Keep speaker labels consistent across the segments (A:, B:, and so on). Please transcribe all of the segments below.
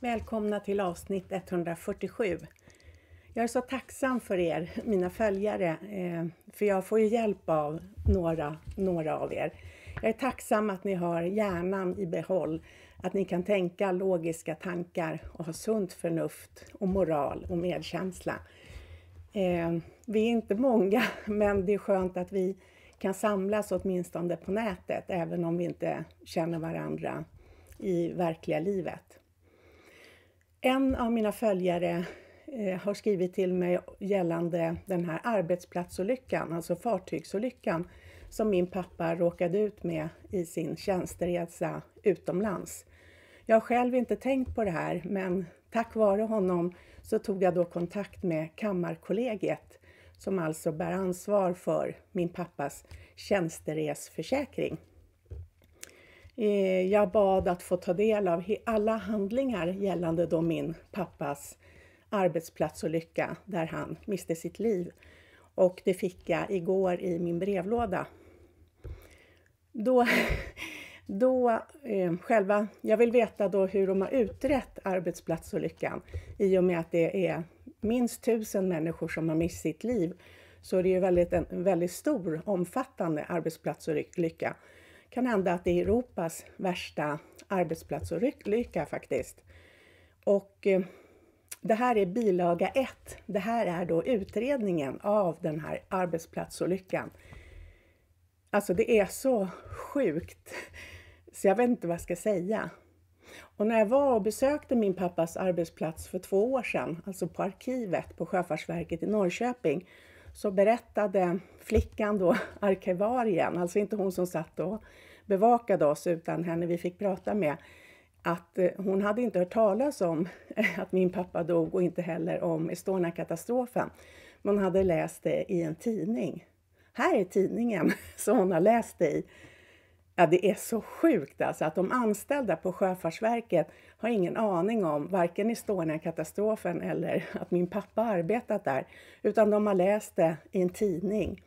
A: Välkomna till avsnitt 147. Jag är så tacksam för er, mina följare, eh, för jag får ju hjälp av några, några av er. Jag är tacksam att ni har hjärnan i behåll, att ni kan tänka logiska tankar och ha sunt förnuft och moral och medkänsla. Eh, vi är inte många, men det är skönt att vi kan samlas åtminstone på nätet, även om vi inte känner varandra i verkliga livet en av mina följare eh, har skrivit till mig gällande den här arbetsplatsolyckan, alltså fartygsolyckan, som min pappa råkade ut med i sin tjänsteresa utomlands. Jag har själv inte tänkt på det här, men tack vare honom så tog jag då kontakt med Kammarkollegiet som alltså bär ansvar för min pappas tjänsteresförsäkring. Eh, jag bad att få ta del av alla handlingar gällande då min pappas arbetsplatsolycka där han miste sitt liv. Och det fick jag igår i min brevlåda. Då, då eh, själva, jag vill veta då hur de har utrett arbetsplatsolyckan. I och med att det är minst tusen människor som har mist sitt liv så det är ju väldigt, en väldigt stor omfattande arbetsplatsolycka kan hända att det är Europas värsta arbetsplatsolycka faktiskt. Och eh, det här är bilaga 1. Det här är då utredningen av den här arbetsplatsolyckan. Alltså det är så sjukt så jag vet inte vad jag ska säga. Och när jag var och besökte min pappas arbetsplats för två år sedan, alltså på arkivet på Sjöfartsverket i Norrköping, så berättade flickan då, arkivarien, alltså inte hon som satt och bevakade oss utan henne vi fick prata med, att eh, hon hade inte hört talas om att min pappa dog och inte heller om Estonia-katastrofen. Men hon hade läst det i en tidning. Här är tidningen som hon har läst det i. Ja, det är så sjukt alltså att de anställda på Sjöfartsverket har ingen aning om varken Estonia-katastrofen eller att min pappa arbetat där, utan de har läst det i en tidning.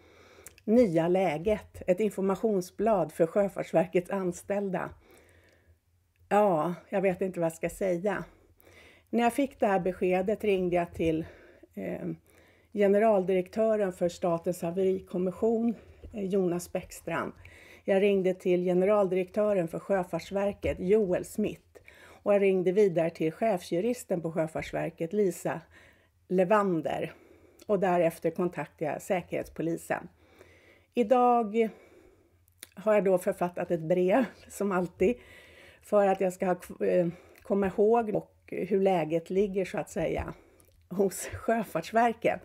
A: Nya läget, ett informationsblad för Sjöfartsverkets anställda. Ja, jag vet inte vad jag ska säga. När jag fick det här beskedet ringde jag till eh, generaldirektören för Statens haverikommission, eh, Jonas Bäckstrand, jag ringde till generaldirektören för Sjöfartsverket, Joel Smith, och jag ringde vidare till chefsjuristen på Sjöfartsverket, Lisa Levander, och därefter kontaktade jag Säkerhetspolisen. Idag har jag då författat ett brev, som alltid, för att jag ska eh, komma ihåg och hur läget ligger så att säga hos Sjöfartsverket.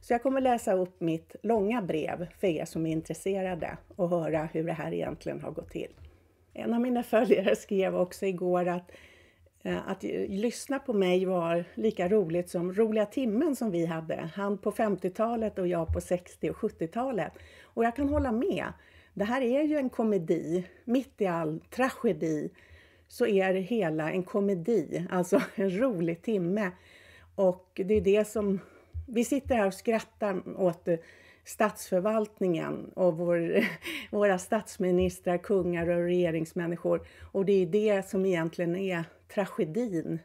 A: Så jag kommer läsa upp mitt långa brev för er som är intresserade och höra hur det här egentligen har gått till. En av mina följare skrev också igår att eh, att lyssna på mig var lika roligt som Roliga timmen som vi hade. Han på 50-talet och jag på 60 och 70-talet. Och jag kan hålla med. Det här är ju en komedi. Mitt i all tragedi så är det hela en komedi, alltså en rolig timme. Och det är det som vi sitter här och skrattar åt eh, statsförvaltningen och vår, våra statsministrar, kungar och regeringsmänniskor. Och det är det som egentligen är tragedin.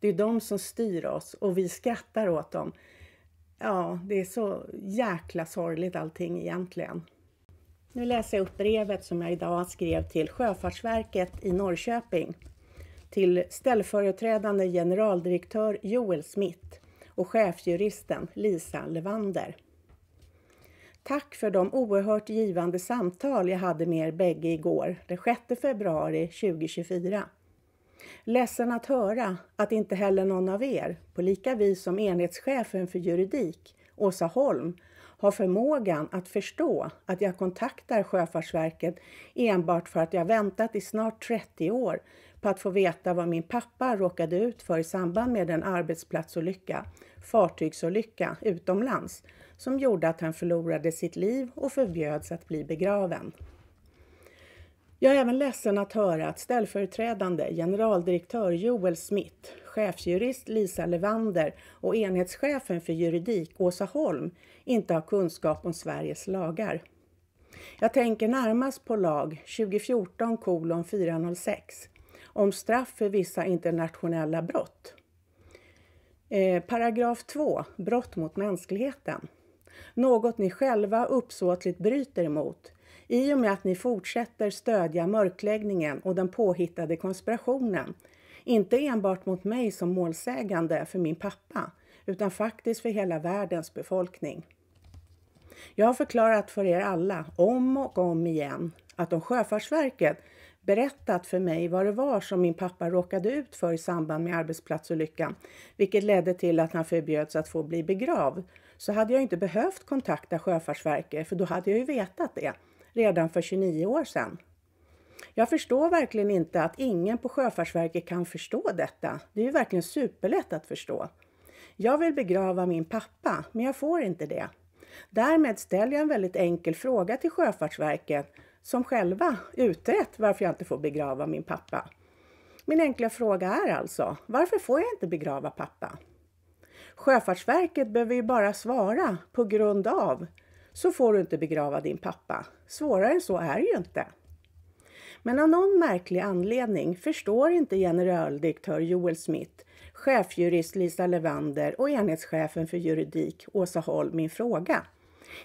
A: Det är de som styr oss och vi skrattar åt dem. Ja, det är så jäkla sorgligt allting egentligen. Nu läser jag upp brevet som jag idag skrev till Sjöfartsverket i Norrköping till ställföreträdande generaldirektör Joel Smith och chefsjuristen Lisa Levander. Tack för de oerhört givande samtal jag hade med er bägge igår, den 6 februari 2024. Ledsen att höra att inte heller någon av er, på lika vis som enhetschefen för juridik, Åsa Holm, har förmågan att förstå att jag kontaktar Sjöfartsverket enbart för att jag väntat i snart 30 år på att få veta vad min pappa råkade ut för i samband med en arbetsplatsolycka, fartygsolycka utomlands, som gjorde att han förlorade sitt liv och förbjöds att bli begraven. Jag är även ledsen att höra att ställföreträdande generaldirektör Joel Smith, chefsjurist Lisa Levander och enhetschefen för juridik Åsa Holm inte har kunskap om Sveriges lagar. Jag tänker närmast på lag 2014 406 om straff för vissa internationella brott. Eh, paragraf 2, brott mot mänskligheten. Något ni själva uppsåtligt bryter emot i och med att ni fortsätter stödja mörkläggningen och den påhittade konspirationen. Inte enbart mot mig som målsägande för min pappa, utan faktiskt för hela världens befolkning. Jag har förklarat för er alla, om och om igen, att om Sjöfartsverket berättat för mig vad det var som min pappa råkade ut för i samband med arbetsplatsolyckan, vilket ledde till att han förbjöds att få bli begravd, så hade jag inte behövt kontakta Sjöfartsverket, för då hade jag ju vetat det redan för 29 år sedan. Jag förstår verkligen inte att ingen på Sjöfartsverket kan förstå detta. Det är ju verkligen superlätt att förstå. Jag vill begrava min pappa, men jag får inte det. Därmed ställer jag en väldigt enkel fråga till Sjöfartsverket som själva utrett varför jag inte får begrava min pappa. Min enkla fråga är alltså, varför får jag inte begrava pappa? Sjöfartsverket behöver ju bara svara på grund av så får du inte begrava din pappa. Svårare än så är det ju inte. Men av någon märklig anledning förstår inte generaldirektör Joel Smith, chefjurist Lisa Levander och enhetschefen för juridik Åsa Holm min fråga.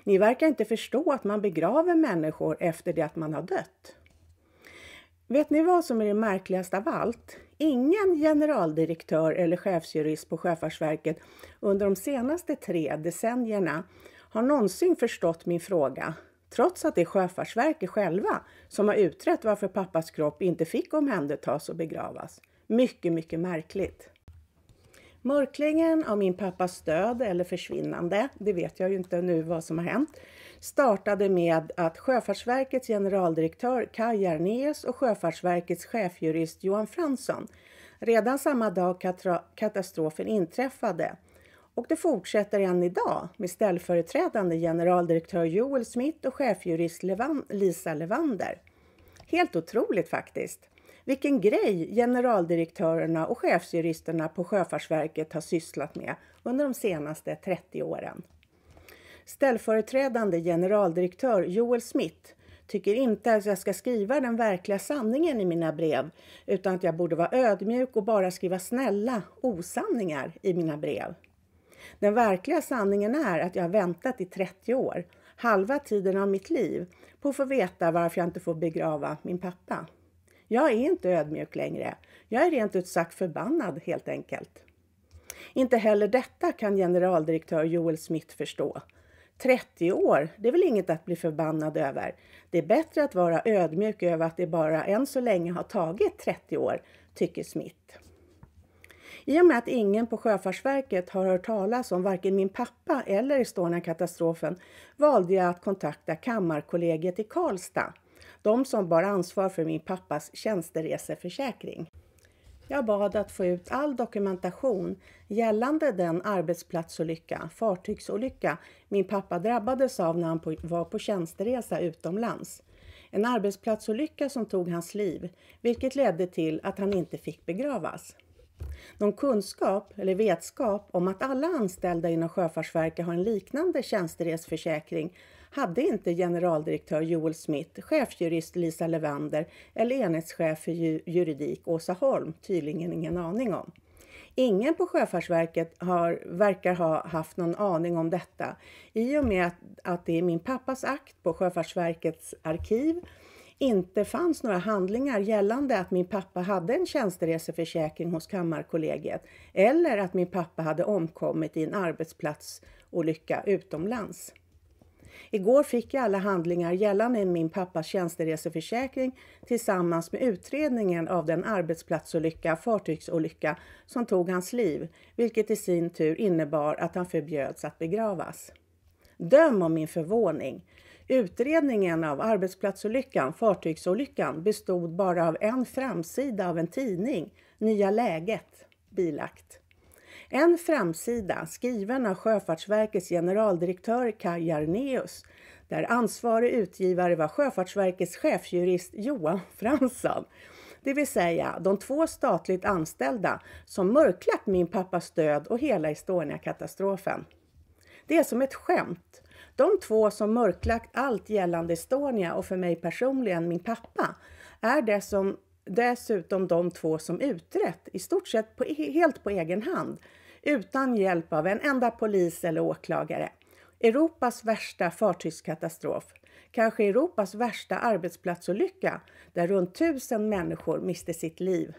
A: Ni verkar inte förstå att man begraver människor efter det att man har dött. Vet ni vad som är det märkligaste av allt? Ingen generaldirektör eller chefsjurist på Sjöfartsverket under de senaste tre decennierna har någonsin förstått min fråga, trots att det är Sjöfartsverket själva som har utrett varför pappas kropp inte fick omhändertas och begravas. Mycket, mycket märkligt. Mörklingen av min pappas död eller försvinnande, det vet jag ju inte nu vad som har hänt, startade med att Sjöfartsverkets generaldirektör Kaj Järnaeus och Sjöfartsverkets chefjurist Johan Fransson redan samma dag katastrofen inträffade och det fortsätter än idag med ställföreträdande generaldirektör Joel Smith och chefjurist Levan Lisa Levander. Helt otroligt faktiskt vilken grej generaldirektörerna och chefsjuristerna på Sjöfartsverket har sysslat med under de senaste 30 åren. Ställföreträdande generaldirektör Joel Smith tycker inte att jag ska skriva den verkliga sanningen i mina brev utan att jag borde vara ödmjuk och bara skriva snälla osanningar i mina brev. Den verkliga sanningen är att jag har väntat i 30 år, halva tiden av mitt liv, på att få veta varför jag inte får begrava min pappa. Jag är inte ödmjuk längre. Jag är rent ut sagt förbannad helt enkelt. Inte heller detta kan generaldirektör Joel Smith förstå. 30 år, det är väl inget att bli förbannad över. Det är bättre att vara ödmjuk över att det bara än så länge har tagit 30 år, tycker Smith. I och med att ingen på Sjöfartsverket har hört talas om varken min pappa eller Estonia-katastrofen valde jag att kontakta Kammarkollegiet i Karlstad de som bar ansvar för min pappas tjänstereseförsäkring. Jag bad att få ut all dokumentation gällande den arbetsplatsolycka, fartygsolycka, min pappa drabbades av när han på, var på tjänsteresa utomlands. En arbetsplatsolycka som tog hans liv, vilket ledde till att han inte fick begravas. Någon kunskap eller vetskap om att alla anställda inom Sjöfartsverket har en liknande tjänsteresförsäkring hade inte generaldirektör Joel Smith, chefsjurist Lisa Levander eller enhetschef för juridik Åsa Holm tydligen ingen aning om. Ingen på Sjöfartsverket har, verkar ha haft någon aning om detta i och med att, att det i min pappas akt på Sjöfartsverkets arkiv inte fanns några handlingar gällande att min pappa hade en tjänstereseförsäkring hos Kammarkollegiet eller att min pappa hade omkommit i en arbetsplatsolycka utomlands. Igår fick jag alla handlingar gällande min pappas tjänstereseförsäkring tillsammans med utredningen av den arbetsplatsolycka, fartygsolycka, som tog hans liv, vilket i sin tur innebar att han förbjöds att begravas. Döm om min förvåning! Utredningen av arbetsplatsolyckan, fartygsolyckan, bestod bara av en framsida av en tidning, Nya Läget, bilagt. En framsida skriven av Sjöfartsverkets generaldirektör Kaj Jarneus där ansvarig utgivare var Sjöfartsverkets chefsjurist Johan Fransson. Det vill säga de två statligt anställda som mörklat min pappas död och hela Estonia-katastrofen. Det är som ett skämt. De två som mörklagt allt gällande Estonia och för mig personligen min pappa är det som dessutom de två som utrett i stort sett på, helt på egen hand utan hjälp av en enda polis eller åklagare. Europas värsta fartygskatastrof, kanske Europas värsta arbetsplatsolycka där runt tusen människor miste sitt liv.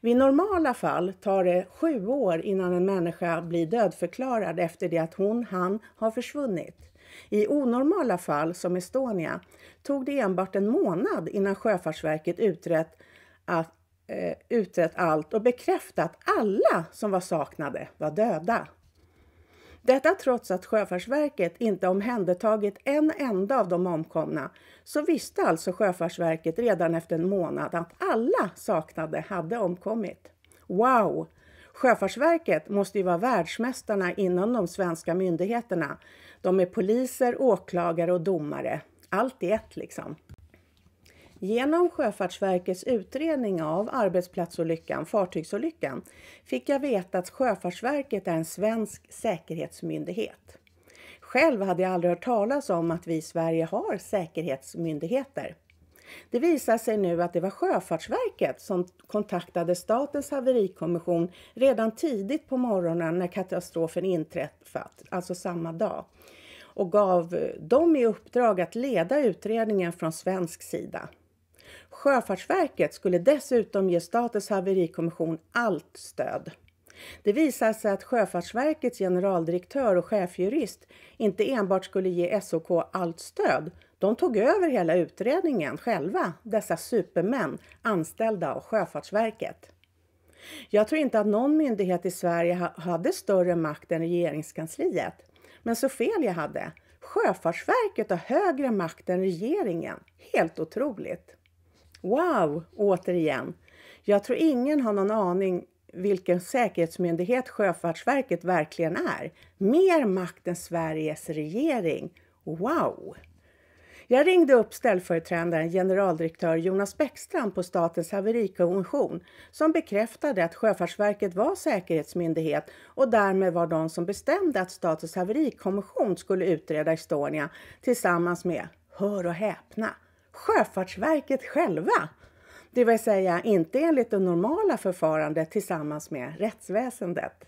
A: Vid normala fall tar det sju år innan en människa blir dödförklarad efter det att hon, han har försvunnit. I onormala fall, som Estonia, tog det enbart en månad innan Sjöfartsverket utrett, att, eh, utrett allt och bekräftat att alla som var saknade var döda. Detta trots att Sjöfartsverket inte omhändertagit en enda av de omkomna så visste alltså Sjöfartsverket redan efter en månad att alla saknade hade omkommit. Wow, Sjöfartsverket måste ju vara världsmästarna inom de svenska myndigheterna. De är poliser, åklagare och domare. Allt i ett liksom. Genom Sjöfartsverkets utredning av arbetsplatsolyckan, fartygsolyckan, fick jag veta att Sjöfartsverket är en svensk säkerhetsmyndighet. Själv hade jag aldrig hört talas om att vi i Sverige har säkerhetsmyndigheter. Det visar sig nu att det var Sjöfartsverket som kontaktade Statens haverikommission redan tidigt på morgonen när katastrofen inträffat, alltså samma dag och gav dem i uppdrag att leda utredningen från svensk sida. Sjöfartsverket skulle dessutom ge Statens haverikommission allt stöd. Det visade sig att Sjöfartsverkets generaldirektör och chefjurist inte enbart skulle ge SOK allt stöd de tog över hela utredningen själva, dessa supermän anställda av Sjöfartsverket. Jag tror inte att någon myndighet i Sverige hade större makt än regeringskansliet. Men så fel jag hade. Sjöfartsverket har högre makt än regeringen. Helt otroligt! Wow, återigen. Jag tror ingen har någon aning vilken säkerhetsmyndighet Sjöfartsverket verkligen är. Mer makt än Sveriges regering. Wow! Jag ringde upp ställföreträdaren generaldirektör Jonas Bäckstrand på Statens haverikommission som bekräftade att Sjöfartsverket var säkerhetsmyndighet och därmed var de som bestämde att Statens haverikommission skulle utreda Estonia tillsammans med, hör och häpna, Sjöfartsverket själva. Det vill säga inte enligt det normala förfarandet tillsammans med rättsväsendet.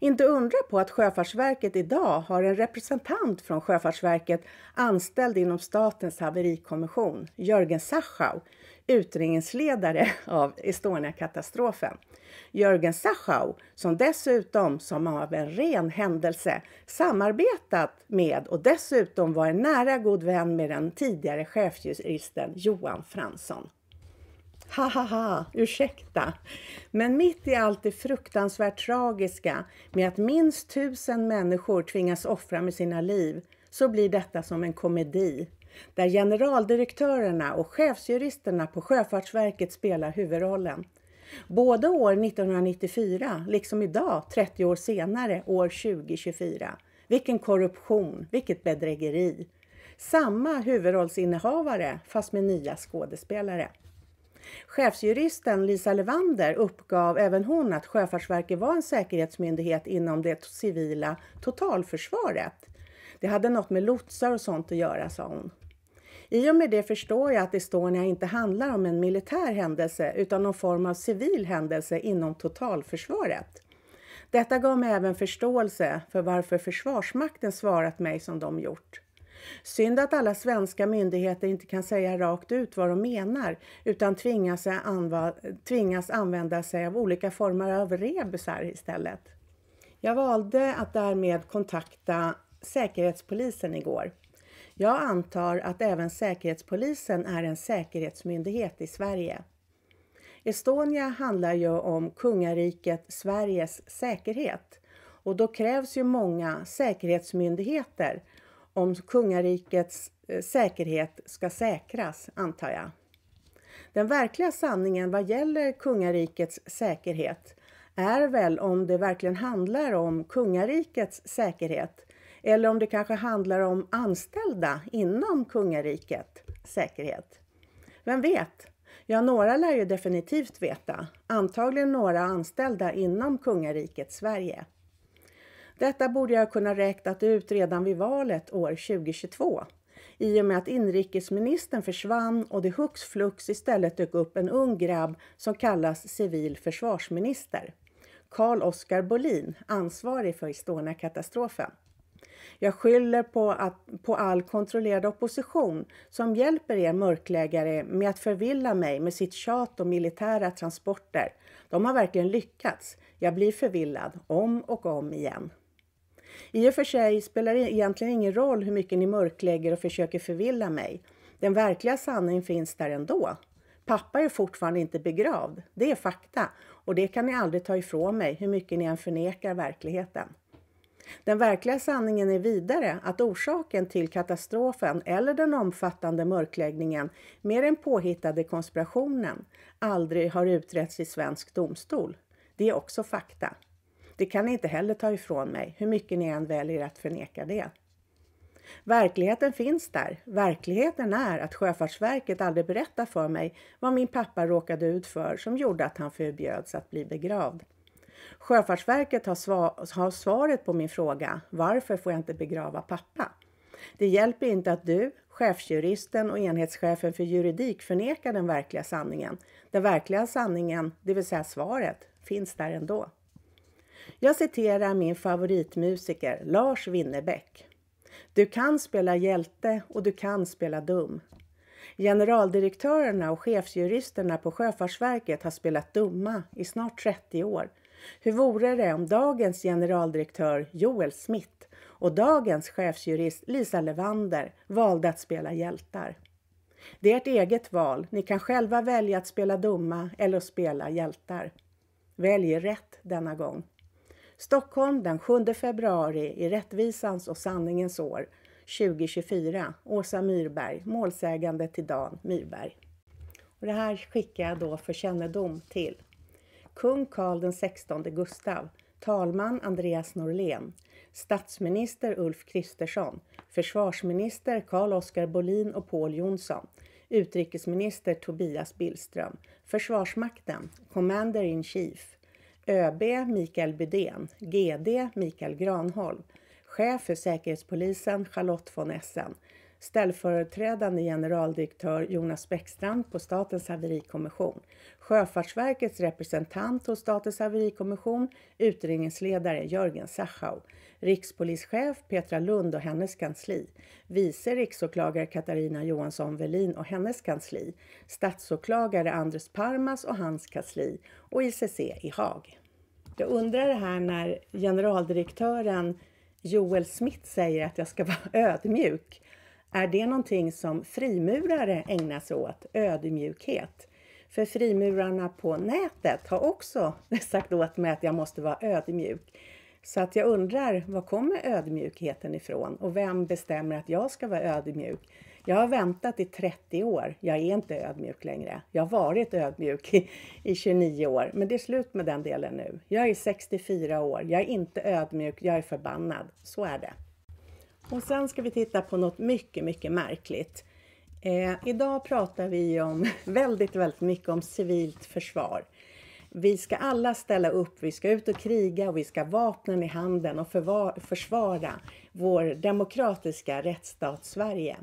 A: Inte undra på att Sjöfartsverket idag har en representant från Sjöfartsverket anställd inom Statens haverikommission, Jörgen Sachau, utredningsledare av Estonia-katastrofen. Jörgen Sachau, som dessutom som av en ren händelse samarbetat med och dessutom var en nära god vän med den tidigare chefsjuristen Johan Fransson. Ha ha ha, ursäkta. Men mitt i allt det fruktansvärt tragiska med att minst tusen människor tvingas offra med sina liv så blir detta som en komedi där generaldirektörerna och chefsjuristerna på Sjöfartsverket spelar huvudrollen. Både år 1994, liksom idag, 30 år senare, år 2024. Vilken korruption, vilket bedrägeri. Samma huvudrollsinnehavare, fast med nya skådespelare. Chefsjuristen Lisa Levander uppgav även hon att Sjöfartsverket var en säkerhetsmyndighet inom det civila totalförsvaret. Det hade något med lotsar och sånt att göra, sa hon. I och med det förstår jag att Estonia inte handlar om en militär händelse utan någon form av civil händelse inom totalförsvaret. Detta gav mig även förståelse för varför Försvarsmakten svarat mig som de gjort. Synd att alla svenska myndigheter inte kan säga rakt ut vad de menar utan tvingas, anva tvingas använda sig av olika former av rebusar istället. Jag valde att därmed kontakta Säkerhetspolisen igår. Jag antar att även Säkerhetspolisen är en säkerhetsmyndighet i Sverige. Estonia handlar ju om kungariket Sveriges säkerhet och då krävs ju många säkerhetsmyndigheter om kungarikets eh, säkerhet ska säkras, antar jag. Den verkliga sanningen vad gäller kungarikets säkerhet är väl om det verkligen handlar om kungarikets säkerhet eller om det kanske handlar om anställda inom kungariket säkerhet. Vem vet? Ja, några lär ju definitivt veta. Antagligen några anställda inom kungariket Sverige. Detta borde jag kunna räknat ut redan vid valet år 2022 i och med att inrikesministern försvann och det hux flux istället dök upp en ung grabb som kallas civil försvarsminister. Carl Oskar Bolin, ansvarig för Estonia-katastrofen. Jag skyller på, att, på all kontrollerad opposition som hjälper er mörkläggare med att förvilla mig med sitt tjat om militära transporter. De har verkligen lyckats. Jag blir förvillad om och om igen. I och för sig spelar det egentligen ingen roll hur mycket ni mörklägger och försöker förvilla mig. Den verkliga sanningen finns där ändå. Pappa är fortfarande inte begravd. Det är fakta och det kan ni aldrig ta ifrån mig hur mycket ni än förnekar verkligheten. Den verkliga sanningen är vidare att orsaken till katastrofen eller den omfattande mörkläggningen med den påhittade konspirationen aldrig har utretts i svensk domstol. Det är också fakta. Det kan ni inte heller ta ifrån mig, hur mycket ni än väljer att förneka det. Verkligheten finns där. Verkligheten är att Sjöfartsverket aldrig berättar för mig vad min pappa råkade ut för som gjorde att han förbjöds att bli begravd. Sjöfartsverket har, svar, har svaret på min fråga Varför får jag inte begrava pappa? Det hjälper inte att du, chefsjuristen och enhetschefen för juridik förnekar den verkliga sanningen. Den verkliga sanningen, det vill säga svaret, finns där ändå. Jag citerar min favoritmusiker Lars Winnerbäck. Du kan spela hjälte och du kan spela dum. Generaldirektörerna och chefsjuristerna på Sjöfartsverket har spelat dumma i snart 30 år. Hur vore det om dagens generaldirektör Joel Smith och dagens chefsjurist Lisa Levander valde att spela hjältar? Det är ert eget val. Ni kan själva välja att spela dumma eller att spela hjältar. Välj rätt denna gång. Stockholm den 7 februari i Rättvisans och sanningens år 2024. Åsa Myrberg, målsägande till Dan Myrberg. Och det här skickar jag då för kännedom till kung Karl XVI Gustav, talman Andreas Norlén, statsminister Ulf Kristersson, försvarsminister Carl Oskar Bolin och Pål Jonsson, utrikesminister Tobias Billström, Försvarsmakten, Commander in Chief, ÖB Mikael Bydén, GD Mikael Granholm, chef för Säkerhetspolisen Charlotte von Essen, ställföreträdande generaldirektör Jonas Bäckstrand på Statens haverikommission, Sjöfartsverkets representant hos Statens haverikommission, utredningsledare Jörgen Sachau, rikspolischef Petra Lund och hennes kansli, vice riksåklagare Katarina Johansson Velin och hennes kansli, statsåklagare Andres Parmas och hans kansli och ICC i Haag. Jag undrar det här när generaldirektören Joel Smith säger att jag ska vara ödmjuk. Är det någonting som frimurare ägnar sig åt? Ödmjukhet? För frimurarna på nätet har också sagt åt mig att jag måste vara ödmjuk. Så att jag undrar, var kommer ödmjukheten ifrån? Och vem bestämmer att jag ska vara ödmjuk? Jag har väntat i 30 år. Jag är inte ödmjuk längre. Jag har varit ödmjuk i, i 29 år, men det är slut med den delen nu. Jag är 64 år. Jag är inte ödmjuk. Jag är förbannad. Så är det. Och sen ska vi titta på något mycket, mycket märkligt. Eh, idag pratar vi om väldigt, väldigt mycket om civilt försvar. Vi ska alla ställa upp, vi ska ut och kriga och vi ska ha vapnen i handen och förvar, försvara vår demokratiska rättsstat Sverige.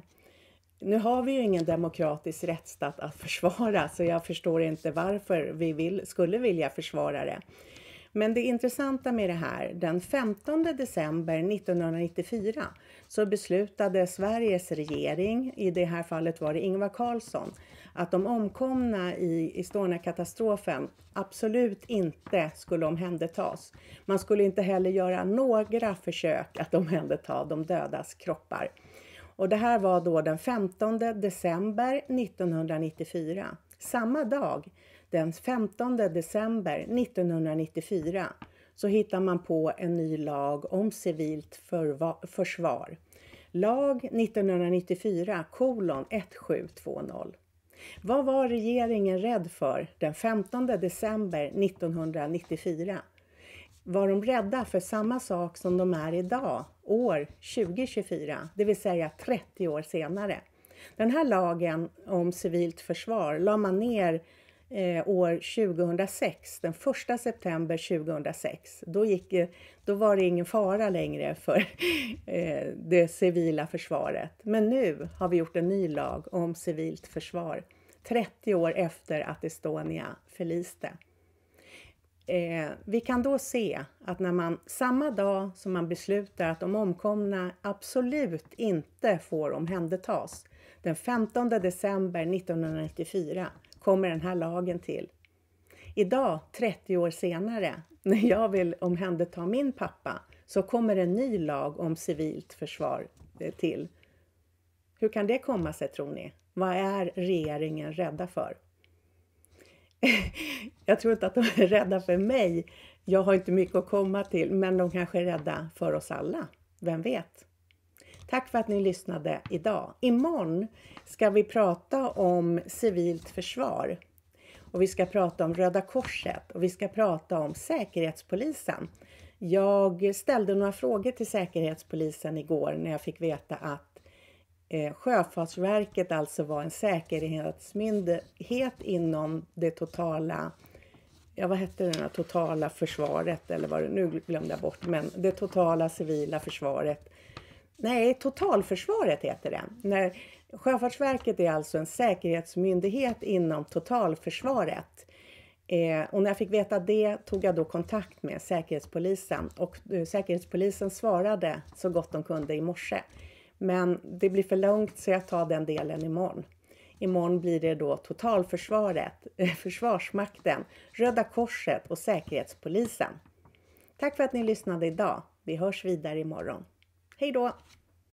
A: Nu har vi ju ingen demokratisk rättsstat att försvara så jag förstår inte varför vi vill, skulle vilja försvara det. Men det intressanta med det här, den 15 december 1994 så beslutade Sveriges regering, i det här fallet var det Ingvar Carlsson, att de omkomna i Estonia-katastrofen absolut inte skulle omhändertas. Man skulle inte heller göra några försök att omhänderta de dödas kroppar. Och det här var då den 15 december 1994. Samma dag, den 15 december 1994, så hittar man på en ny lag om civilt förva- försvar. Lag 1994 kolon 1720. Vad var regeringen rädd för den 15 december 1994? Var de rädda för samma sak som de är idag, år 2024, det vill säga 30 år senare? Den här lagen om civilt försvar la man ner eh, år 2006, den första september 2006, då, gick, då var det ingen fara längre för eh, det civila försvaret. Men nu har vi gjort en ny lag om civilt försvar, 30 år efter att Estonia förliste. Eh, vi kan då se att när man samma dag som man beslutar att de omkomna absolut inte får omhändertas, den 15 december 1994, kommer den här lagen till. Idag, 30 år senare, när jag vill omhänderta min pappa, så kommer en ny lag om civilt försvar eh, till. Hur kan det komma sig tror ni? Vad är regeringen rädda för? Jag tror inte att de är rädda för mig. Jag har inte mycket att komma till, men de kanske är rädda för oss alla. Vem vet? Tack för att ni lyssnade idag. Imorgon ska vi prata om civilt försvar och vi ska prata om Röda Korset och vi ska prata om Säkerhetspolisen. Jag ställde några frågor till Säkerhetspolisen igår när jag fick veta att eh, Sjöfartsverket alltså var en säkerhetsmyndighet inom det totala ja vad hette det här, totala försvaret eller vad det nu glömde jag bort, men det totala civila försvaret Nej, totalförsvaret heter den. När Sjöfartsverket är alltså en säkerhetsmyndighet inom totalförsvaret. Eh, och när jag fick veta det tog jag då kontakt med Säkerhetspolisen och eh, Säkerhetspolisen svarade så gott de kunde i morse. Men det blir för långt så jag tar den delen imorgon. Imorgon blir det då totalförsvaret, eh, Försvarsmakten, Röda Korset och Säkerhetspolisen. Tack för att ni lyssnade idag. Vi hörs vidare imorgon. Hej då!